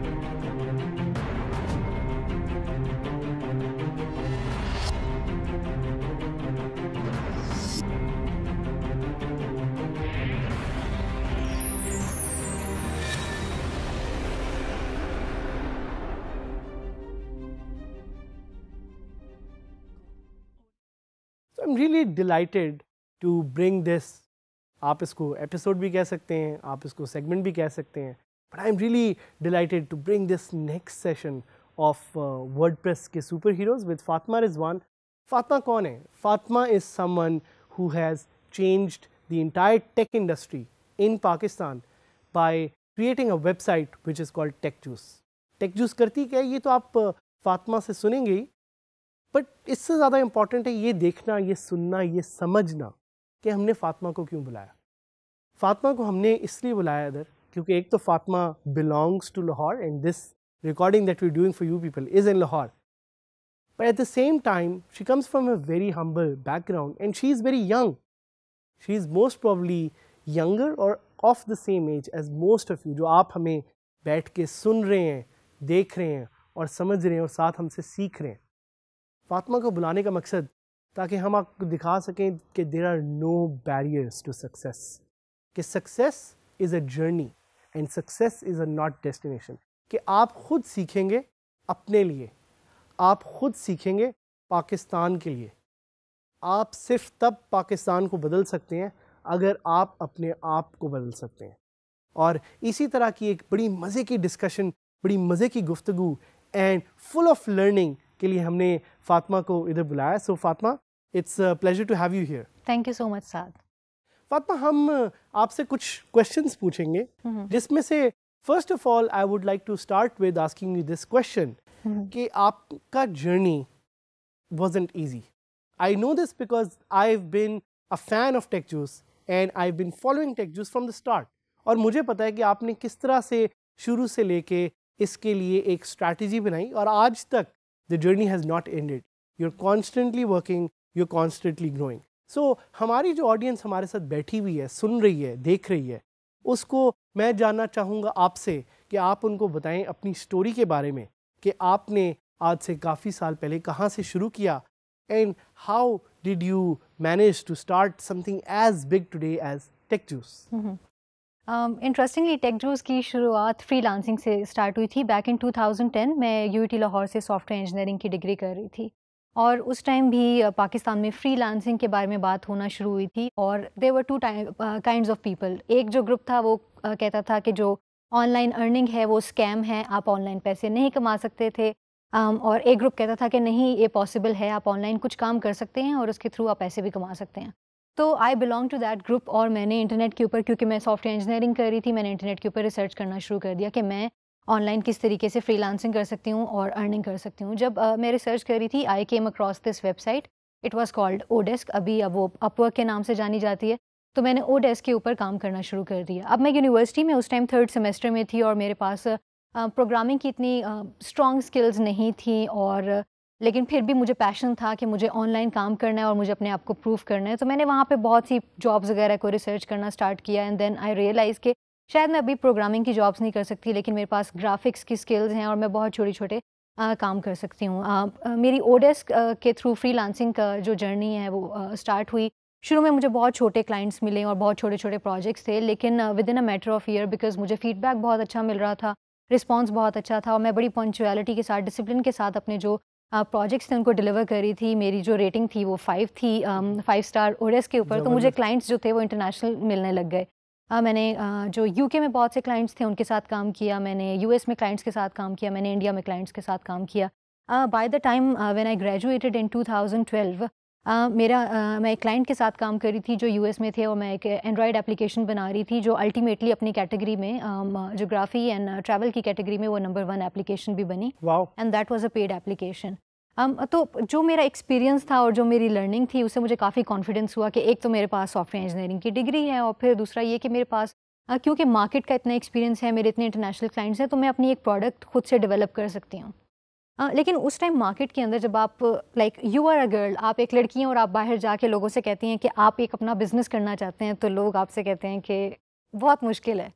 I really delighted to bring this आप इसको episode भी कह सकते हैं आप इसको सेगमेंट भी कह सकते हैं But I'm really delighted to bring this next session of uh, WordPress ke superheroes with Fatma Rizwan. Fatma kaun hai? Fatma is someone who has changed the entire tech industry in Pakistan by creating a website which is called TechJuice. TechJuice करती क्या है ये तो आप फातिमा से सुनेंगे ही but इससे ज़्यादा इम्पॉर्टेंट है ये देखना ये सुनना ये समझना कि हमने फातिमा को क्यों बुलाया फातिमा को हमने इसलिए बुलाया इधर क्योंकि एक तो Fatima belongs to Lahore and this recording that we doing for you people is in Lahore but at the same time she comes from a very humble background and she is very young she is most probably younger or of the same age as most of you जो आप हमें बैठ के सुन रहे हैं देख रहे हैं और समझ रहे हैं और साथ हमसे सीख रहे हैं फातिमा को बुलाने का मकसद ताकि हम आपको दिखा सकें कि there are no barriers to success कि success is a journey and success is a not destination कि आप खुद सीखेंगे अपने लिए आप खुद सीखेंगे पाकिस्तान के लिए आप सिर्फ तब पाकिस्तान को बदल सकते हैं अगर आप अपने आप को बदल सकते हैं और इसी तरह की एक बड़ी मज़े की डिस्कशन बड़ी मज़े की गुफ्तु एंड फुल ऑफ लर्निंग के लिए हमने फातिमा को इधर बुलाया so Fatima it's pleasure to have you here thank you so much साथ फातमा हम आपसे कुछ क्वेश्चंस पूछेंगे हम्म। जिसमें से first of all I would like to start with asking you this question कि आपका journey easy I know this because I have been a fan of Tech Juice and I been following Tech Juice from the start और मुझे पता है कि आपने किस तरह से शुरू से लेके इसके लिए एक स्ट्रैटेजी बनाई और आज तक the journey has not ended you are constantly working you are constantly growing so so, हमारी जो ऑडियंस हमारे साथ बैठी हुई है सुन रही है देख रही है उसको मैं जानना चाहूँगा आपसे कि आप उनको बताएं अपनी स्टोरी के बारे में कि आपने आज से काफ़ी साल पहले कहाँ से शुरू किया and how did you manage to start something as big today as Tech Juice interestingly Tech Juice की शुरुआत फ्री से स्टार्ट हुई थी बैक इन 2010 मैं यू लाहौर से सॉफ्टवेयर इंजीनियरिंग की डिग्री कर रही थी और उस टाइम भी पाकिस्तान में फ्रीलांसिंग के बारे में बात होना शुरू हुई थी और देवर two time kind of people एक जो ग्रुप था वो कहता था कि जो ऑनलाइन अर्निंग है वो स्कैम है आप ऑनलाइन पैसे नहीं कमा सकते थे um, और एक ग्रुप कहता था कि नहीं ये पॉसिबल है आप ऑनलाइन कुछ काम कर सकते हैं और उसके थ्रू आप पैसे भी कमा सकते हैं तो I belong to that group और मैंने इंटरनेट के ऊपर क्योंकि मैं सॉफ्टवेयर इंजीनियरिंग कर रही थी मैंने इंटरनेट के ऊपर रिसर्च करना शुरू कर दिया कि मैं ऑनलाइन किस तरीके से फ्रीलांसिंग कर सकती हूँ और अर्निंग कर सकती हूँ जब uh, मैं रिसर्च कर रही थी I came across this website it was called oDesk अभी अब वो अपवर्क के नाम से जानी जाती है तो मैंने ओ डेस्क के ऊपर काम करना शुरू कर दिया अब मैं यूनिवर्सिटी में उस टाइम थर्ड सेमेस्टर में थी और मेरे पास प्रोग्रामिंग की इतनी स्ट्रॉन्ग स्किल्स नहीं थी और लेकिन फिर भी मुझे पैशन था कि मुझे ऑनलाइन काम करना है और मुझे अपने आप को प्रूव करना है तो मैंने वहाँ पे बहुत सी जॉब्स वगैरह को रिसर्च करना स्टार्ट किया एंड देन आई रियलाइज़ के शायद मैं अभी प्रोग्रामिंग की जॉब्स नहीं कर सकती लेकिन मेरे पास ग्राफिक्स की स्किल्स हैं और मैं बहुत छोटे छोटे काम कर सकती हूँ मेरी ओडेस्क के थ्रू फ्री लांसिंग का जो जर्नी है वो स्टार्ट हुई शुरू में मुझे बहुत छोटे क्लाइंट्स मिले और बहुत छोटे छोटे प्रोजेक्ट्स थे लेकिन within a matter of year because मुझे फीडबैक बहुत अच्छा मिल रहा था रिस्पॉन्स बहुत अच्छा था और मैं बड़ी पंचुअलिटी के साथ डिसिप्लिन के साथ अपने जो प्रोजेक्ट्स थे उनको डिलीवर करी थी मेरी जो रेटिंग थी वो फाइव थी फाइव स्टार ओडेस के ऊपर तो मुझे क्लाइंट्स जो थे वो इंटरनेशनल मिलने लग गए मैंने uh, जो यूके में बहुत से क्लाइंट्स थे उनके साथ काम किया मैंने यूएस में क्लाइंट्स के साथ काम किया मैंने इंडिया में क्लाइंट्स के साथ काम किया by the time when I graduated in 2012 uh, मेरा uh, मैं एक क्लाइंट के साथ काम कर रही थी जो यूएस में थे और मैं एक एंड्रॉयड एप्लीकेशन बना रही थी जो अल्टीमेटली अपनी कैटेगरी में जोग्राफी एंड ट्रैवल की कैटेगरी में वो नंबर वन एप्लीकेशन भी बनी and that was a paid application um, तो जो मेरा एक्सपीरियंस था और जो मेरी लर्निंग थी उससे मुझे काफ़ी कॉन्फिडेंस हुआ कि एक तो मेरे पास सॉफ्टवेयर इंजीनियरिंग की डिग्री है और फिर दूसरा ये कि मेरे पास क्योंकि मार्केट का इतना एक्सपीरियंस है मेरे इतने इंटरनेशनल क्लाइंट्स हैं तो मैं अपनी एक प्रोडक्ट खुद से डेवलप कर सकती हूँ लेकिन उस टाइम मार्केट के अंदर जब आप like you are a girl आप एक लड़की हैं और आप बाहर जाके लोगों से कहती हैं कि आप एक अपना बिजनेस करना चाहते हैं तो लोग आपसे कहते हैं कि बहुत मुश्किल है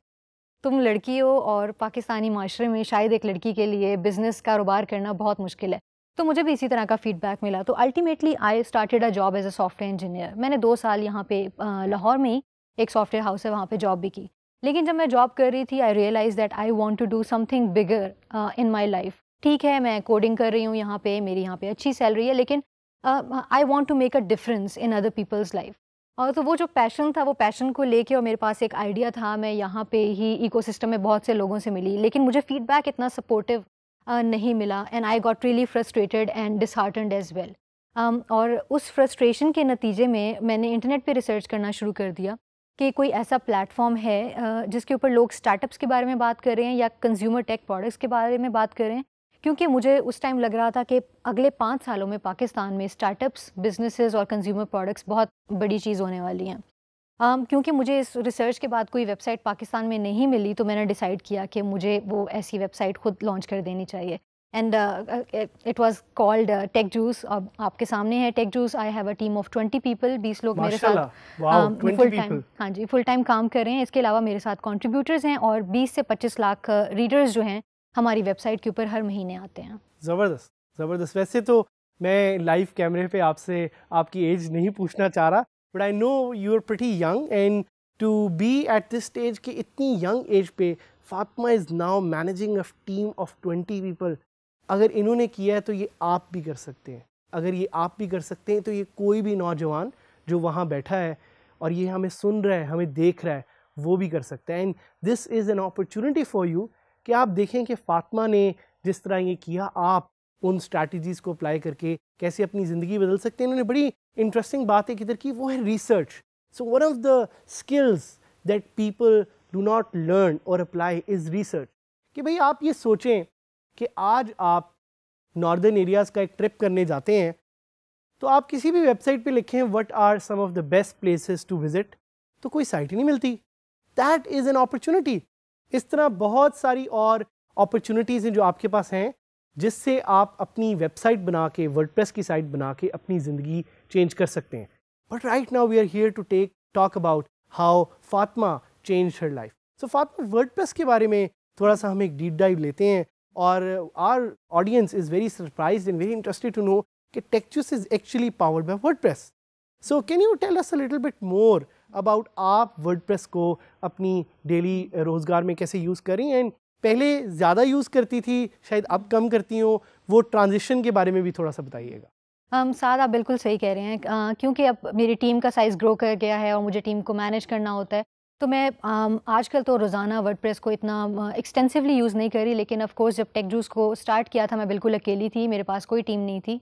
तुम लड़की हो और पाकिस्तानी माशरे में शायद एक लड़की के लिए बिज़नेस कारोबार करना बहुत मुश्किल है तो मुझे भी इसी तरह का फीडबैक मिला तो ultimately I started a job as a software engineer मैंने दो साल यहाँ पे लाहौर में ही एक सॉफ्टवेयर हाउस है वहाँ पे जॉब भी की लेकिन जब मैं जॉब कर रही थी I realize that I want to do something bigger in my life ठीक है मैं कोडिंग कर रही हूँ यहाँ पे मेरी यहाँ पे अच्छी सैलरी है लेकिन I want to make a difference in other people's life और तो वो जो पैशन था वो पैशन को लेके और मेरे पास एक आइडिया था मैं यहाँ पे ही इकोसिस्टम में बहुत से लोगों से मिली लेकिन मुझे फीडबैक इतना सपोर्टिव नहीं मिला and I got really frustrated and disheartened as well और उस फ्रस्ट्रेशन के नतीजे में मैंने इंटरनेट पे रिसर्च करना शुरू कर दिया कि कोई ऐसा प्लेटफॉर्म है जिसके ऊपर लोग स्टार्टअप्स के बारे में बात कर रहे हैं या कंज्यूमर टेक प्रोडक्ट्स के बारे में बात कर रहे हैं क्योंकि मुझे उस टाइम लग रहा था कि अगले पाँच सालों में पाकिस्तान में स्टार्टअप्स बिजनेसेस और कंज्यूमर प्रोडक्ट्स बहुत बड़ी चीज़ होने वाली हैं Um, क्योंकि मुझे इस रिसर्च के बाद कोई वेबसाइट पाकिस्तान में नहीं मिली तो मैंने डिसाइड किया कि मुझे वो ऐसी वेबसाइट खुद लॉन्च कर देनी चाहिए and it was called Tech Juice अब आपके सामने है Tech Juice I have a team of twenty people बीस लोग मेरे साथ फुल टाइम um, हाँ जी फुल टाइम काम कर रहे हैं इसके अलावा मेरे साथ कॉन्ट्रीब्यूटर्स हैं और बीस से पच्चीस लाख रीडर्स uh, जो हैं हमारी वेबसाइट के ऊपर हर महीने आते हैं ज़बरदस्त ज़बरदस्त वैसे तो मैं लाइव कैमरे पे आपसे आपकी एज नहीं पूछना चाह रहा but I know you are pretty young and to be at this stage कि इतनी यंग एज पे Fatima is now managing a team of twenty people अगर इन्होंने किया है तो ये आप भी कर सकते हैं अगर ये आप भी कर सकते हैं तो ये कोई भी नौजवान जो वहाँ बैठा है और ये हमें सुन रहा है हमें देख रहा है वो भी कर सकता है and this is an opportunity for you कि आप देखें कि फ़ातिमा ने जिस तरह ये किया आप उन स्ट्रैटीज़ को अप्लाई करके कैसे अपनी ज़िंदगी बदल सकते हैं इन्होंने बड़ी इंटरेस्टिंग बात है किधर की वो है research so one of the skills that people do not learn और अप्लाई इज़ रिसर्च कि भाई आप ये सोचें कि आज आप नॉर्दर्न एरियाज़ का एक ट्रिप करने जाते हैं तो आप किसी भी वेबसाइट पे लिखें what are some of the best places to visit तो कोई साइट ही नहीं मिलती दैट इज़ एन अपॉर्चुनिटी इस तरह बहुत सारी और अपॉर्चुनिटीज़ हैं जो आपके पास हैं जिससे आप अपनी वेबसाइट बना के वर्ड की साइट बना के अपनी ज़िंदगी चेंज कर सकते हैं but right now we are here to take talk about how Fatima change her life so Fatima word के बारे में थोड़ा सा हम एक डीप डाइव लेते हैं और our audience is very surprise and very interested to know कि Tech Juice is actually powered by WordPress so can you tell us a little bit more about आप वर्ड को अपनी डेली रोज़गार में कैसे यूज़ करें एंड पहले ज़्यादा यूज़ करती थी शायद अब कम करती हूँ वो ट्रांजिशन के बारे में भी थोड़ा सा बताइएगा हम साथ आप बिल्कुल सही कह रहे हैं क्योंकि अब मेरी टीम का साइज़ ग्रो कर गया है और मुझे टीम को मैनेज करना होता है तो मैं आजकल तो रोज़ाना वर्डप्रेस को इतना एक्सटेंसिवली यूज़ नहीं कर रही लेकिन ऑफ कोर्स जब टेक जूस को स्टार्ट किया था मैं बिल्कुल अकेली थी मेरे पास कोई टीम नहीं थी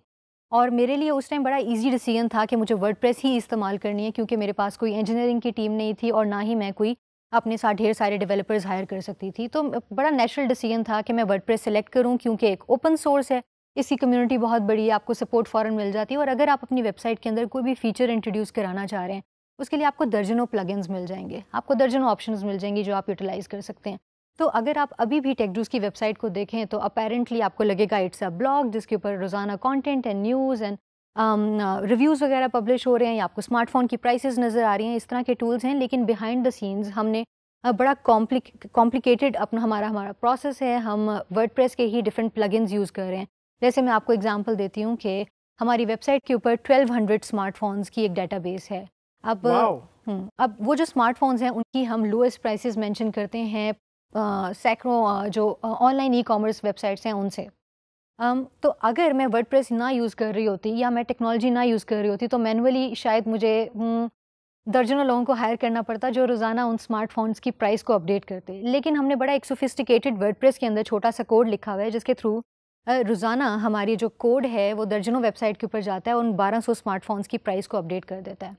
और मेरे लिए उस टाइम बड़ा इजी डिसीजन था कि मुझे वर्डप्रेस ही इस्तेमाल करनी है क्योंकि मेरे पास कोई इंजीनियरिंग की टीम नहीं थी और ना ही मैं कोई अपने साथ ढेर सारे डेवलपर्स हायर कर सकती थी तो बड़ा नेचुरल डिसीजन था कि मैं वर्ड सेलेक्ट करूँ क्योंकि एक ओपन सोर्स है इसकी कम्युनिटी बहुत बड़ी है आपको सपोर्ट फॉरन मिल जाती है और अगर आप अपनी वेबसाइट के अंदर कोई भी फीचर इंट्रोड्यूस कराना चाह रहे हैं उसके लिए आपको दर्जनों प्लगइन्स मिल जाएंगे आपको दर्जनों ऑप्शंस मिल जाएंगी जो आप यूटिलाइज़ कर सकते हैं तो अगर आप अभी भी टेकडूस की वेबसाइट को देखें तो अपेरेंटली आपको लगेगा इट्स अ ब्लॉग जिसके ऊपर रोज़ाना content and news and reviews वगैरह पब्लिश हो रहे हैं या आपको स्मार्टफोन की प्राइसेस नज़र आ रही हैं इस तरह के टूल्स हैं लेकिन बिहाइंड द सीन्स हमने बड़ा कॉम्प्लिकेटेड अपना हमारा हमारा प्रोसेस है हम वर्ड के ही डिफरेंट प्लगइन्स यूज़ कर रहे हैं जैसे मैं आपको एग्जाम्पल देती हूँ कि हमारी वेबसाइट के ऊपर 1200 स्मार्टफोन्स की एक डेटाबेस है अब हम्म, अब वो जो स्मार्टफोन्स हैं उनकी हम लोएस्ट प्राइसेस मेंशन करते हैं सैकड़ों जो ऑनलाइन ई कॉमर्स वेबसाइट्स हैं उनसे um, तो अगर मैं वर्ड ना यूज़ कर रही होती या मैं टेक्नोलॉजी ना यूज़ कर रही होती तो मैनुअली शायद मुझे हम्म, दर्जनों लोगों को हायर करना पड़ता जो रोज़ाना उन स्मार्टफोन्स की प्राइस को अपडेट करते लेकिन हमने बड़ा एक सोफिस्टिकेटेड वर्ड के अंदर छोटा सा कोड लिखा हुआ है जिसके थ्रू रोज़ाना हमारी जो कोड है वो दर्जनों वेबसाइट के ऊपर जाता है और उन सौ स्मार्टफोन्स की प्राइस को अपडेट कर देता है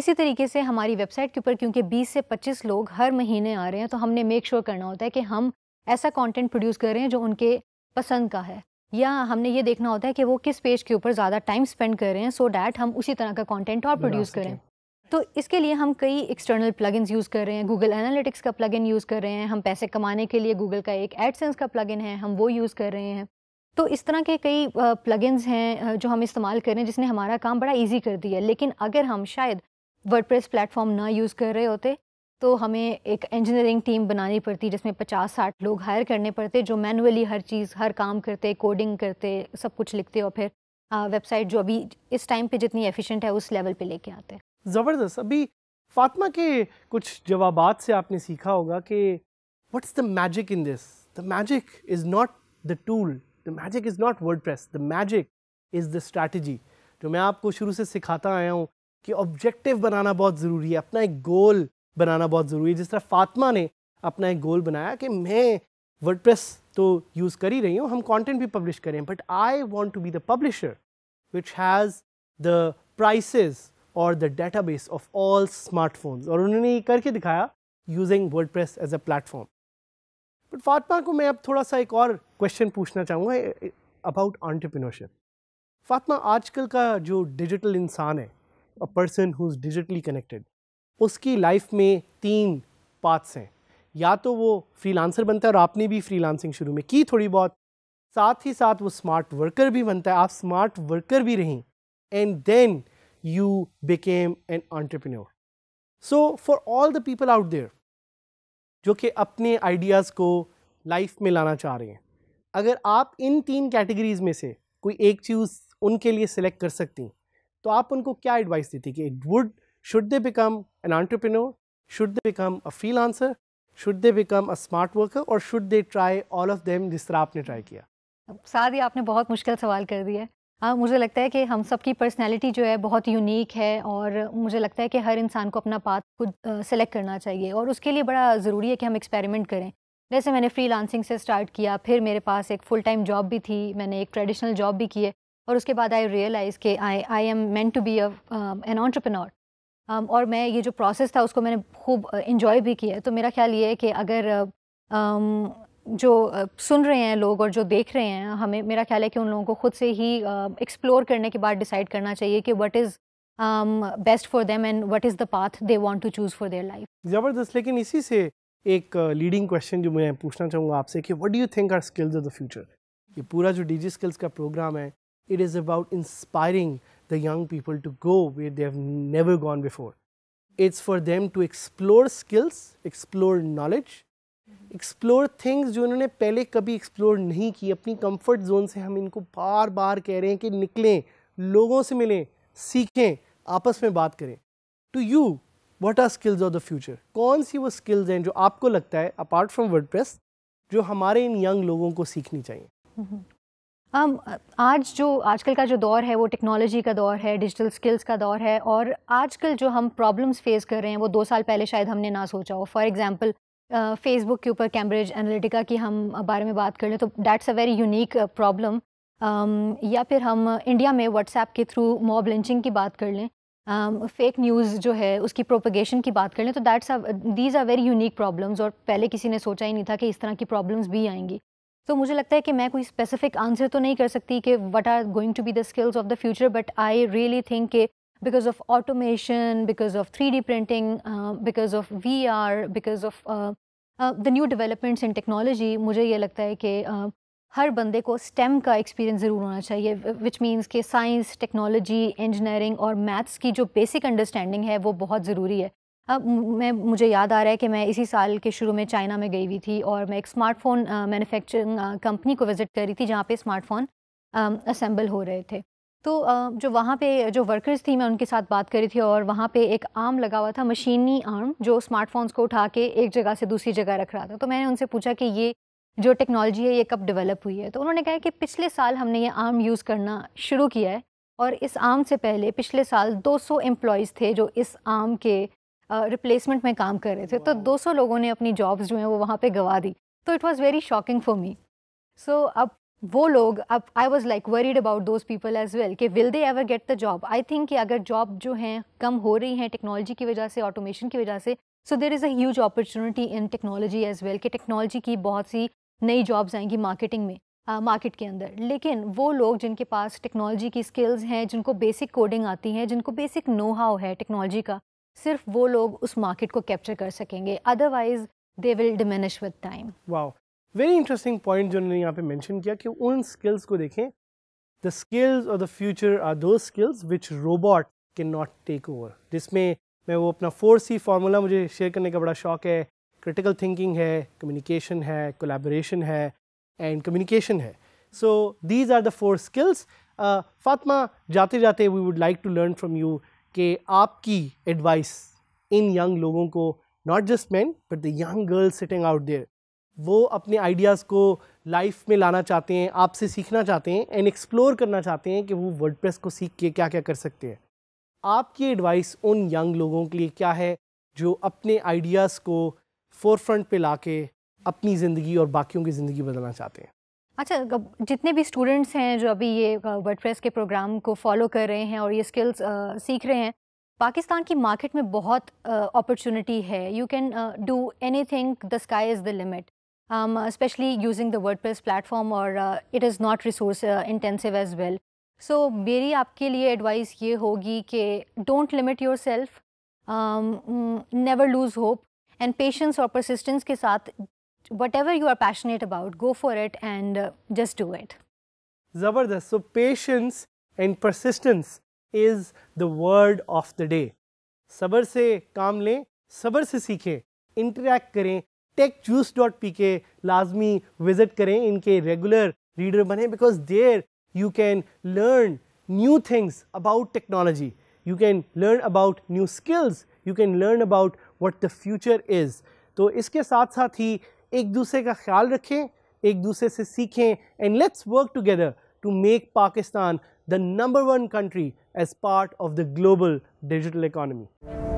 इसी तरीके से हमारी वेबसाइट के ऊपर क्योंकि 20 से 25 लोग हर महीने आ रहे हैं तो हमने मेक श्योर sure करना होता है कि हम ऐसा कंटेंट प्रोड्यूस कर रहे हैं जो उनके पसंद का है या हमने ये देखना होता है कि वो किस पेज के ऊपर ज़्यादा टाइम स्पेंड कर रहे हैं सो so डैट हम उसी तरह का कॉन्टेंट और प्रोड्यूस करें तो इसके लिए हम कई एक्सटर्नल प्लगइन्स यूज़ कर रहे हैं गूगल एनालिटिक्स का प्लगइन यूज़ कर रहे हैं हम पैसे कमाने के लिए गूगल का एक एडसेंस का प्लगइन है हम वो यूज़ कर रहे हैं तो इस तरह के कई प्लगइन्स हैं जो हम इस्तेमाल कर रहे हैं जिसने हमारा काम बड़ा ईजी कर दिया लेकिन अगर हम शायद वर्डप्रेस प्लेटफॉर्म ना यूज़ कर रहे होते तो हमें एक इंजीनियरिंग टीम बनानी पड़ती जिसमें पचास साठ लोग हायर करने पड़ते जो मैनुअली हर चीज़ हर काम करते कोडिंग करते सब कुछ लिखते और फिर वेबसाइट जो अभी इस टाइम पे जितनी एफिशिएंट है उस लेवल पे लेके आते हैं ज़बरदस्त अभी फातिमा के कुछ जवाब से आपने सीखा होगा कि is the magic in this the magic is not the tool the magic is not word the magic is the strategy जो मैं आपको शुरू से सिखाता आया हूँ कि ऑब्जेक्टिव बनाना बहुत ज़रूरी है अपना एक गोल बनाना बहुत ज़रूरी है जिस तरह फातमा ने अपना एक गोल बनाया कि मैं वर्ड तो यूज़ कर ही रही हूँ हम कॉन्टेंट भी पब्लिश करें but I want to be the publisher which has the prices और the base of all smartphones और उन्होंने ये करके दिखाया using WordPress as a platform but Fatima को मैं अब थोड़ा सा एक और क्वेश्चन पूछना चाहूँगा अबाउट ऑन्टरप्रिनोरशिप फातमा आजकल का जो डिजिटल इंसान है a person who is digitally connected उसकी लाइफ में तीन पाथ्स हैं या तो वो फ्रीलांसर बनता है और आपने भी फ्रीलांसिंग शुरू में की थोड़ी बहुत साथ ही साथ वो स्मार्ट वर्कर भी बनता है आप स्मार्ट वर्कर भी रहें and then you became an entrepreneur so for all the people out there जो कि अपने आइडियाज़ को लाइफ में लाना चाह रहे हैं अगर आप इन तीन कैटेगरीज में से कोई एक चीज़ उनके लिए सिलेक्ट कर सकती तो आप उनको क्या एडवाइस देती कि it would Should they become an entrepreneur? Should they become a freelancer? Should they become a smart worker? Or should they try all of them जिस tarah आपने try kiya saad ही aapne bahut mushkil sawal kar diya है हाँ मुझे लगता है कि हम सब की पर्सनैलिटी जो है बहुत यूनिक है और मुझे लगता है कि हर इंसान को अपना पाथ खुद सेलेक्ट करना चाहिए और उसके लिए बड़ा ज़रूरी है कि हम एक्सपेरिमेंट करें जैसे मैंने फ्रीलांसिंग से स्टार्ट किया फिर मेरे पास एक फुल टाइम जॉब भी थी मैंने एक ट्रेडिशनल जॉब भी की है और उसके बाद आई रियलाइज़ कि I I am meant to be an entrepreneur Um, और मैं ये जो प्रोसेस था उसको मैंने खूब इन्जॉय uh, भी किया तो मेरा ख्याल ये है कि अगर uh, um, जो uh, सुन रहे हैं लोग और जो देख रहे हैं हमें मेरा ख्याल है कि उन लोगों को खुद से ही एक्सप्लोर करने के बाद डिसाइड करना चाहिए कि what is best for them and what is the path they want to choose for their life ज़बरदस्त लेकिन इसी से एक लीडिंग क्वेश्चन जो मैं पूछना चाहूँगा आपसे कि what do you think are skills of the future ये पूरा जो डी स्किल्स का प्रोग्राम है it is about inspiring the young people to go where they have never gone before. It's for them to explore skills, explore knowledge, explore things जो उन्होंने पहले कभी explore नहीं की अपनी comfort zone से हम इनको बार बार कह रहे हैं कि निकलें लोगों से मिलें सीखें आपस में बात करें To you, what are skills of the future? कौन सी वो skills हैं जो आपको लगता है अपार्ट फ्रॉम वर्ड जो हमारे इन यंग लोगों को सीखनी चाहिए um, आज जो आजकल का जो दौर है वो टेक्नोलॉजी का दौर है डिजिटल स्किल्स का दौर है और आजकल जो हम प्रॉब्लम्स फेस कर रहे हैं वो दो साल पहले शायद हमने ना सोचा हो फॉर एग्जांपल फेसबुक के ऊपर कैम्ब्रिज एनालिटिका की हम बारे में बात कर लें तो that's a very unique problem या फिर हम इंडिया में व्हाट्सएप के थ्रू मॉब लिंचिंग की बात कर लें फेक um, न्यूज़ जो है उसकी प्रोपगेशन की बात कर लें तो that's these are very unique problems और पहले किसी ने सोचा ही नहीं था कि इस तरह की प्रॉब्लम्स भी आएंगी तो मुझे लगता है कि मैं कोई स्पेसिफिक आंसर तो नहीं कर सकती कि what are going to be the skills of the future but I really think के because of automation because of three D printing because of we are because of the new developments in technology मुझे ये लगता है कि uh, हर बंदे को stem का experience ज़रूर होना चाहिए विच मीन्स के साइंस टेक्नोलॉजी इंजीनियरिंग और मैथ्स की जो बेसिक अंडरस्टैंडिंग है वो बहुत ज़रूरी है अब मैं मुझे याद आ रहा है कि मैं इसी साल के शुरू में चाइना में गई हुई थी और मैं एक स्मार्टफोन मैन्युफैक्चरिंग कंपनी को विज़िट कर रही थी जहाँ पे स्मार्टफोन असेंबल हो रहे थे तो आ, जो वहाँ पे जो वर्कर्स थी मैं उनके साथ बात करी थी और वहाँ पे एक आर्म लगा हुआ था मशीनी आर्म जो स्मार्टफोन्स को उठा के एक जगह से दूसरी जगह रख रहा था तो मैंने उनसे पूछा कि ये जो टेक्नोलॉजी है ये कब डेवलप हुई है तो उन्होंने कहा कि पिछले साल हमने ये आर्म यूज़ करना शुरू किया है और इस आर्म से पहले पिछले साल 200 सौ थे जो इस आर्म के रिप्लेसमेंट में काम कर रहे थे तो 200 लोगों ने अपनी जॉब्स जो हैं वो वहाँ पे गवा दी तो it was very shocking for me so अब वो लोग अब I was like worried about those people as well कि will they ever get the job I think कि अगर जॉब जो हैं कम हो रही हैं टेक्नोलॉजी की वजह से ऑटोमेशन की वजह से so there is a huge opportunity in technology as well कि टेक्नोलॉजी की बहुत सी नई जॉब्स आएंगी मार्केटिंग में मार्केट uh, के अंदर लेकिन वो लोग जिनके पास टेक्नोलॉजी की स्किल्स हैं जिनको बेसिक कोडिंग आती है जिनको बेसिक नो हाउ है टेक्नोलॉजी का सिर्फ वो लोग उस मार्केट को कैप्चर कर सकेंगे otherwise they will diminish with time wow very interesting point जो उन्होंने यहाँ पे मेंशन किया कि उन स्किल्स को देखें द स्किल्स और the future are those skills which robot can not take over जिसमें मैं वो अपना फोर सी फार्मूला मुझे शेयर करने का बड़ा शौक है क्रिटिकल थिंकिंग है कम्युनिकेशन है कोलेबोरेशन है एंड कम्युनिकेशन है so these are the four skills Fatima जाते जाते we would like to learn from you कि आपकी एडवाइस इन यंग लोगों को not just man but the young girls sitting out there वो अपने आइडियाज़ को लाइफ में लाना चाहते हैं आपसे सीखना चाहते हैं एंड एक्सप्लोर करना चाहते हैं कि वो प्रेस को सीख के क्या क्या कर सकते हैं आपकी एडवाइस उन यंग लोगों के लिए क्या है जो अपने आइडियाज़ को फोरफ्रंट पे ला के अपनी ज़िंदगी और बाकियों की ज़िंदगी बदलना चाहते हैं अच्छा जितने भी स्टूडेंट्स हैं जो अभी ये वर्ड के प्रोग्राम को फॉलो कर रहे हैं और ये स्किल्स सीख रहे हैं पाकिस्तान की मार्केट में बहुत अपॉर्चुनिटी है you can do anything the sky is the limit specially using the WordPress platform और it is not resource intensive as well so मेरी आपके लिए एडवाइस ये होगी कि don't limit yourself never lose hope and patience और persistence के साथ whatever you are passionate about, go for it and uh, just do it. Zabardast. So patience and persistence is the word of the day. Sabar se kaam le, sabar se seekhe, interact kare, techjuice.pk lazmi visit kare, inke regular reader bane because there you can learn new things about technology. You can learn about new skills. You can learn about what the future is. So iske saath saath hi एक दूसरे का ख्याल रखें एक दूसरे से सीखें and let's work together to make Pakistan the number one country as part of the global digital economy